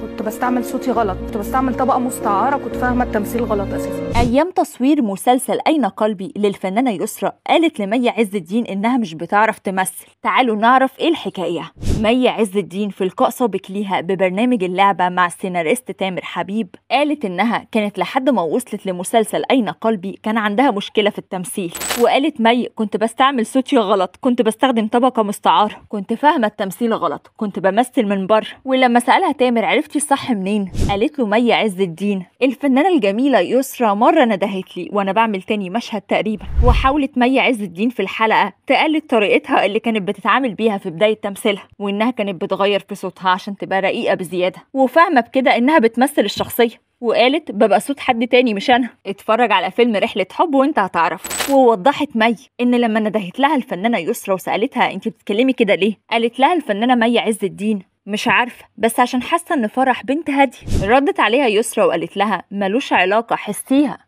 كنت بستعمل صوتي غلط كنت بستعمل طبقة مستعارة كنت فاهمة التمثيل غلط أساسا أيام تصوير مسلسل أين قلبي للفنانة يسرى قالت لمي عز الدين إنها مش بتعرف تمثل تعالوا نعرف إيه الحكاية مي عز الدين في لقاء سابق ليها ببرنامج اللعبة مع السيناريست تامر حبيب قالت إنها كانت لحد ما وصلت لمسلسل أين قلبي كان عندها مشكلة في التمثيل وقالت مي كنت بستعمل صوتي غلط كنت بستخدم طبقة مستعارة كنت فاهمة التمثيل غلط كنت بمثل من بره ولما سألها تامر عرفت عرفتي الصح منين؟ قالت له مي عز الدين الفنانة الجميلة يسرا مرة ندهت لي وأنا بعمل تاني مشهد تقريبا وحاولت مي عز الدين في الحلقة تقلد طريقتها اللي كانت بتتعامل بيها في بداية تمثيلها وإنها كانت بتغير في صوتها عشان تبقى رقيقة بزيادة وفاهمة بكده إنها بتمثل الشخصية وقالت ببقى صوت حد تاني مش انا اتفرج على فيلم رحله حب وانت هتعرف ووضحت مي ان لما ندهت لها الفنانه يسرا وسالتها انت بتتكلمي كده ليه قالت لها الفنانه مي عز الدين مش عارفه بس عشان حاسه ان فرح بنت هاديه ردت عليها يسرا وقالت لها ملوش علاقه حسيها